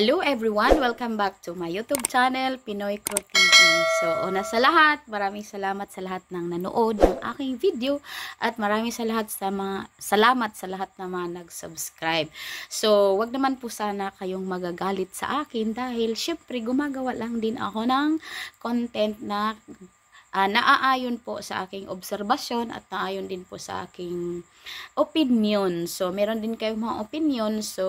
Hello everyone! Welcome back to my YouTube channel, Pinoy Crew TV. So, una sa lahat, maraming salamat sa lahat ng nanood ng aking video at maraming sa lahat sa mga, salamat sa lahat na mga nag-subscribe. So, wag naman po sana kayong magagalit sa akin dahil syempre gumagawa lang din ako ng content na uh, naaayon po sa aking obserbasyon at naaayon din po sa aking opinion. So, meron din kayong mga opinion. So,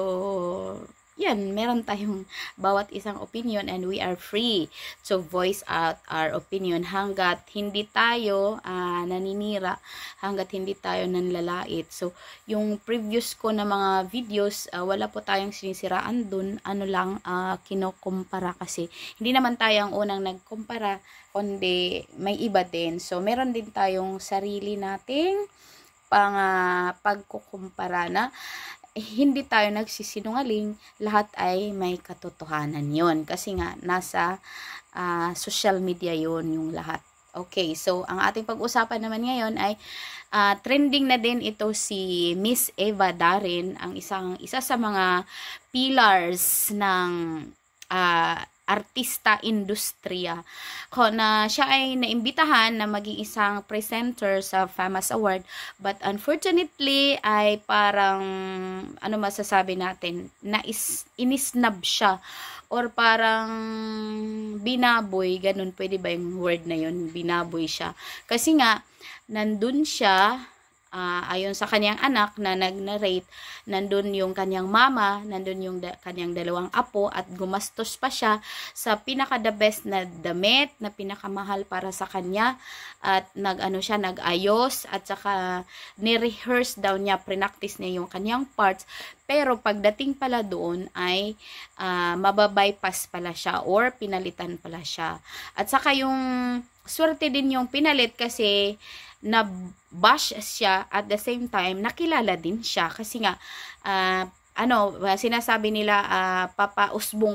yan, meron tayong bawat isang opinion and we are free to voice out our opinion hanggat hindi tayo uh, naninira, hanggat hindi tayo nanlalait. So, yung previous ko na mga videos, uh, wala po tayong sinisiraan dun, ano lang uh, kinukumpara kasi. Hindi naman tayo ang unang nagkumpara, kundi may iba din. So, meron din tayong sarili nating pang uh, pagkukumpara na hindi tayo nagsisinungaling, lahat ay may katotohanan yon Kasi nga, nasa uh, social media yon yung lahat. Okay, so ang ating pag-usapan naman ngayon ay uh, trending na din ito si Miss Eva Darin, ang isang isa sa mga pillars ng uh, artista industriya. Ko na siya ay naimbitahan na maging isang presenter sa FAMAS Award but unfortunately ay parang ano masasabi natin na is, inisnab siya or parang binaboy ganun pwede ba yung word na yun binaboy siya kasi nga nandun siya uh, ayon sa kanyang anak na nag-narrate, nandun yung kanyang mama, nandun yung da- kanyang dalawang apo at gumastos pa siya sa pinaka-the best na damit, na pinakamahal para sa kanya at nag-ano siya, nag-ayos at saka ni-rehearse daw niya, prinactice niya yung kanyang parts pero pagdating pala doon ay uh, mababypass pala siya or pinalitan pala siya. At saka yung swerte din yung pinalit kasi na-bash siya at the same time, nakilala din siya. Kasi nga, uh, ano, ah, sinasabi nila, uh, Papa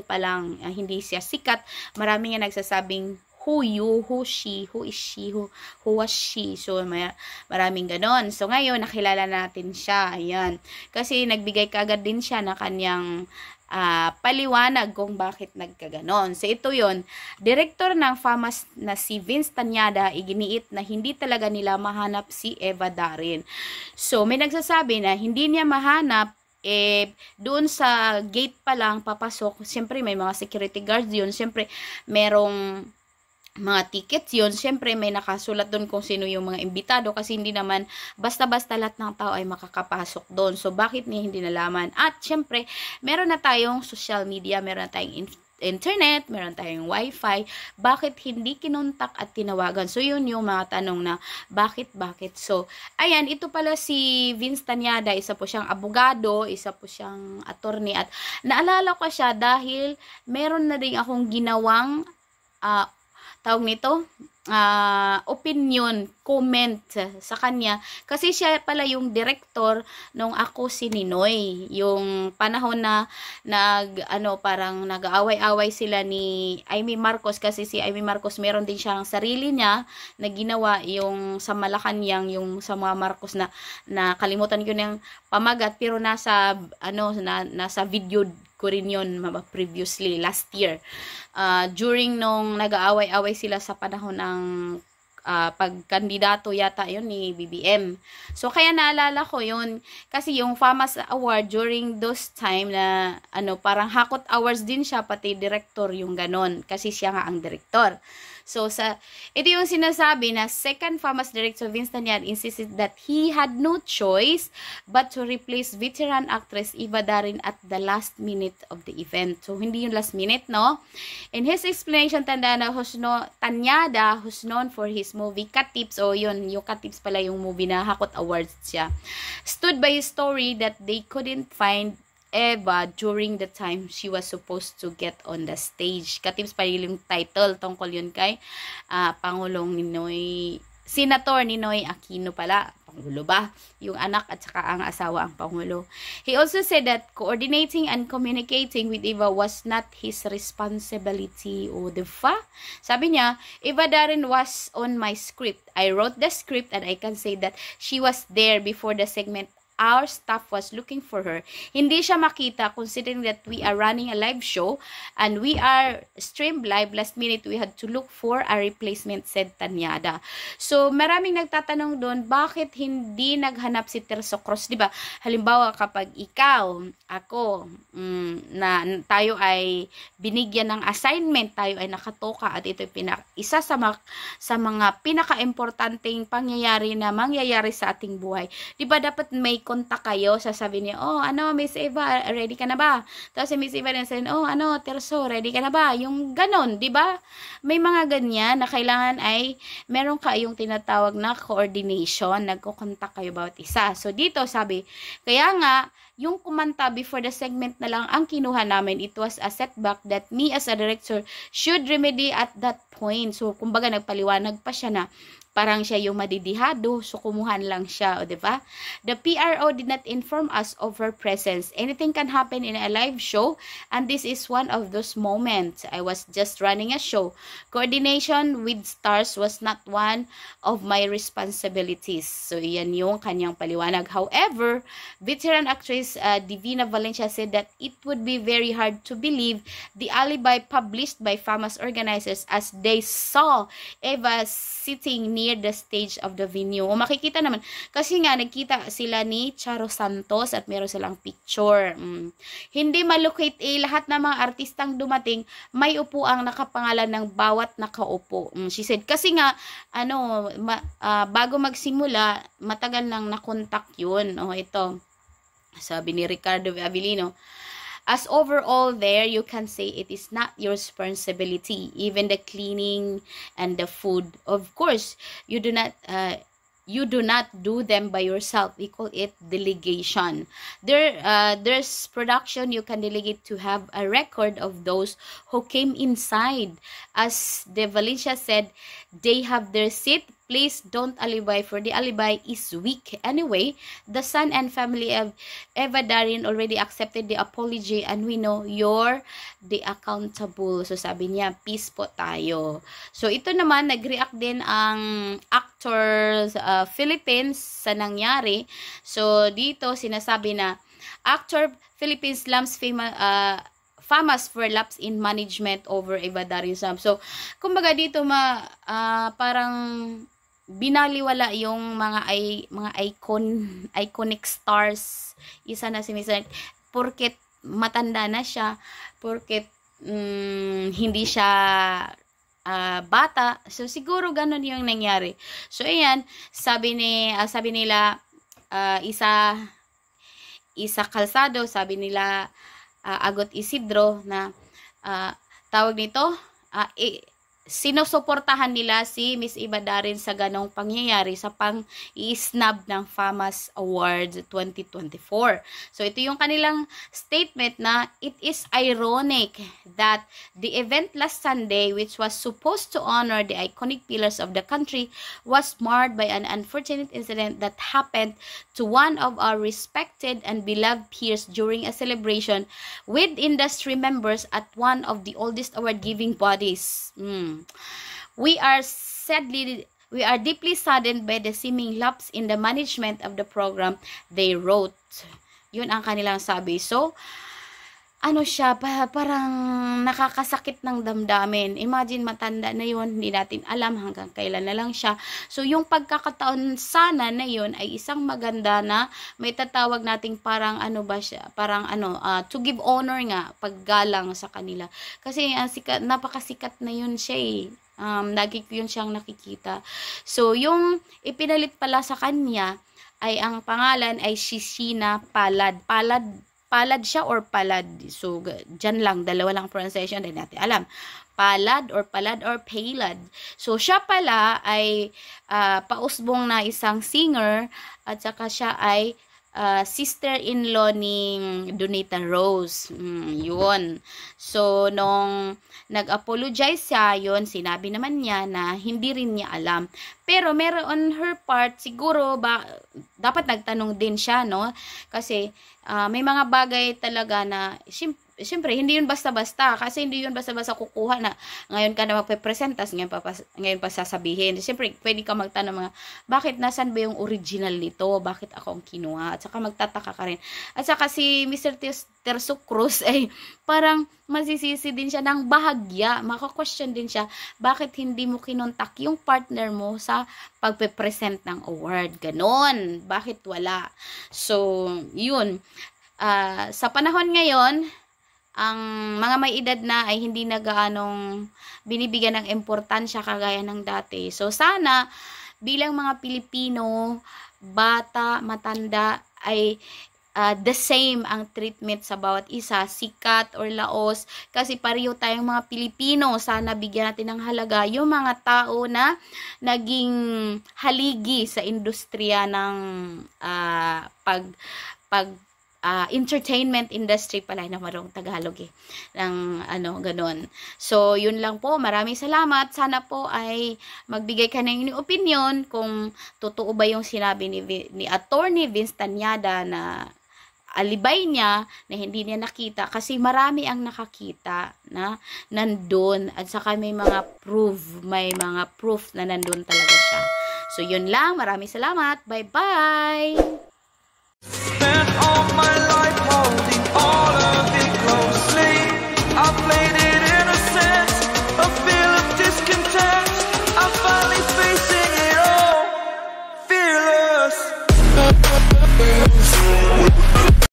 pa lang, uh, hindi siya sikat. Marami nga nagsasabing, who you, who she, who is she, who, who was she. So, may, maraming ganon. So, ngayon, nakilala natin siya. Ayan. Kasi, nagbigay kagad din siya na kanyang uh, paliwanag kung bakit nagkaganon. So ito yon direktor ng FAMAS na si Vince Tanyada, iginiit na hindi talaga nila mahanap si Eva Darin. So may nagsasabi na hindi niya mahanap eh, doon sa gate pa lang papasok, siyempre may mga security guards yun, siyempre merong mga tickets yon syempre may nakasulat doon kung sino yung mga imbitado kasi hindi naman basta-basta lahat ng tao ay makakapasok doon. So, bakit niya hindi nalaman? At syempre, meron na tayong social media, meron na tayong internet, meron tayong wifi, bakit hindi kinontak at tinawagan? So, yun yung mga tanong na bakit, bakit? So, ayan, ito pala si Vince Tanyada, isa po siyang abogado, isa po siyang attorney at naalala ko siya dahil meron na rin akong ginawang uh, tawag nito, uh, opinion, comment sa kanya. Kasi siya pala yung director nung ako si Ninoy. Yung panahon na nag, ano, parang nag-aaway-away sila ni Amy Marcos. Kasi si Amy Marcos meron din siyang sarili niya na ginawa yung sa Malacanang, yung sa mga Marcos na nakalimutan ko ng pamagat. Pero nasa, ano, na, nasa video ko rin yun previously, last year. Uh, during nung nag-aaway-away sila sa panahon ng uh, pagkandidato yata yun ni BBM. So, kaya naalala ko yun. Kasi yung FAMAS Award during those time na ano, parang hakot hours din siya, pati director yung ganon. Kasi siya nga ang director. So, sa, ito yung sinasabi na second Farmers Director Vinstanian insisted that he had no choice but to replace veteran actress Eva Darin at the last minute of the event. So, hindi yung last minute, no? In his explanation, tanda na Husno, Tanyada, who's known for his movie Cut Tips, o oh, yun, yung Cut Tips pala yung movie na Hakot Awards siya, stood by his story that they couldn't find Eva during the time she was supposed to get on the stage. Katips pariling title tungkol yun kay uh, Pangulong Ninoy Senator Ninoy Aquino pala, Pangulo ba? Yung anak at saka ang asawa ang Pangulo. He also said that coordinating and communicating with Eva was not his responsibility. O, oh, di ba? Sabi niya, Eva Darren was on my script. I wrote the script and I can say that she was there before the segment our staff was looking for her. Hindi siya makita considering that we are running a live show and we are streamed live. Last minute, we had to look for a replacement, said Tanyada. So, maraming nagtatanong doon, bakit hindi naghanap si Terso Cross? Diba, halimbawa kapag ikaw, ako, mm, na tayo ay binigyan ng assignment, tayo ay nakatoka at ito'y pina, isa sa, mga, sa mga pinaka-importanting pangyayari na mangyayari sa ating buhay. Diba, dapat may i-contact kayo, sasabihin niya, oh, ano, Miss Eva, ready ka na ba? Tapos si Miss Eva rin sabihin, oh, ano, Terso, ready ka na ba? Yung ganon, di ba? May mga ganyan na kailangan ay meron kayong tinatawag na coordination, nagko-contact kayo bawat isa. So, dito sabi, kaya nga, yung kumanta before the segment na lang ang kinuha namin, it was a setback that me as a director should remedy at that point. So, kumbaga, nagpaliwanag pa siya na parang siya yung madidihado, so kumuhan lang siya, o ba? Diba? The PR PRO oh, did not inform us of her presence. Anything can happen in a live show and this is one of those moments. I was just running a show. Coordination with stars was not one of my responsibilities. So, yan yung kanyang paliwanag. However, veteran actress uh, Divina Valencia said that it would be very hard to believe the alibi published by FAMAS organizers as they saw Eva sitting near the stage of the venue. O makikita naman, kasi nga nagkita sila ni Charo Santos at meron silang picture. Mm. Hindi malocate eh, lahat ng mga artistang dumating, may upo ang nakapangalan ng bawat nakaupo. Mm. She said, kasi nga, ano, ma, uh, bago magsimula, matagal nang nakontak yun. O, oh, ito, sabi ni Ricardo Avellino, As overall there, you can say it is not your responsibility, even the cleaning and the food. Of course, you do not... Uh, you do not do them by yourself we call it delegation there uh, there's production you can delegate to have a record of those who came inside as De Valencia said They have their seat. Please don't alibi for the alibi is weak. Anyway, the son and family of Eva Darin already accepted the apology and we know you're the accountable. So sabi niya, peace po tayo. So ito naman, nag-react din ang actors uh, Philippines sa nangyari. So dito, sinasabi na actor Philippines slams famous... Uh, FAMAS for Lapse in Management over Evaderism. So, kumbaga dito ma, uh, parang binaliwala yung mga ay, mga icon, iconic stars. Isa na si Miss Porket matanda na siya, porket um, hindi siya uh, bata. So siguro ganun yung nangyari. So ayan, sabi ni uh, sabi nila uh, isa isa kalsado, sabi nila uh, Agot Isidro na uh, tawag nito uh, sinusuportahan nila si Miss Ibadarin sa ganong pangyayari sa pang-i-snub ng FAMAS Awards 2024. So ito yung kanilang statement na it is ironic that the event last Sunday which was supposed to honor the iconic pillars of the country was marred by an unfortunate incident that happened to one of our respected and beloved peers during a celebration with industry members at one of the oldest award-giving bodies. Mm. We are sadly we are deeply saddened by the seeming lapse in the management of the program they wrote. Yun ang kanilang sabi. So, ano siya, pa, parang nakakasakit ng damdamin. Imagine, matanda na yon hindi natin alam hanggang kailan na lang siya. So, yung pagkakataon sana na yon ay isang maganda na may tatawag nating parang ano ba siya, parang ano, uh, to give honor nga, paggalang sa kanila. Kasi uh, ah, sikat, napakasikat na yon siya eh. Um, lagi yun siyang nakikita. So, yung ipinalit pala sa kanya ay ang pangalan ay Shishina Palad. Palad Palad siya or palad. So, dyan lang. Dalawa lang pronunciation. Hindi natin alam. Palad or palad or palad. So, siya pala ay uh, pausbong na isang singer at saka siya ay uh, sister-in-law ni Donita Rose. Mm, yun. So, nung nag-apologize siya, yun, sinabi naman niya na hindi rin niya alam. Pero meron on her part, siguro ba, dapat nagtanong din siya, no? Kasi uh, may mga bagay talaga na, siyempre, hindi yun basta-basta. Kasi hindi yun basta-basta kukuha na ngayon ka na magpe-present, tas ngayon, papas, ngayon pa sasabihin. Siyempre, pwede ka magtanong mga, bakit nasan ba yung original nito? Bakit ako ang kinuha? At saka magtataka ka rin. At saka si Mr. Terso Cruz, ay parang masisisi din siya ng bahagya. Maka-question din siya, bakit hindi mo kinontak yung partner mo sa sa pagpe-present ng award. Ganon. Bakit wala? So, yun. Uh, sa panahon ngayon, ang mga may edad na ay hindi na gaanong binibigyan ng importansya kagaya ng dati. So, sana bilang mga Pilipino, bata, matanda, ay uh, the same ang treatment sa bawat isa, sikat or laos, kasi pareho tayong mga Pilipino. Sana bigyan natin ng halaga yung mga tao na naging haligi sa industriya ng uh, pag pag uh, entertainment industry pala na marong Tagalog eh. Ng ano, ganun. So, yun lang po. Maraming salamat. Sana po ay magbigay ka ng inyong opinion kung totoo ba yung sinabi ni, ni Attorney Vince Tanyada na alibay niya na hindi niya nakita kasi marami ang nakakita na nandun at saka may mga proof, may mga proof na nandun talaga siya. So, yun lang. Maraming salamat. Bye-bye!